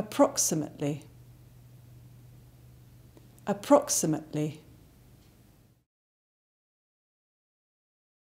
approximately approximately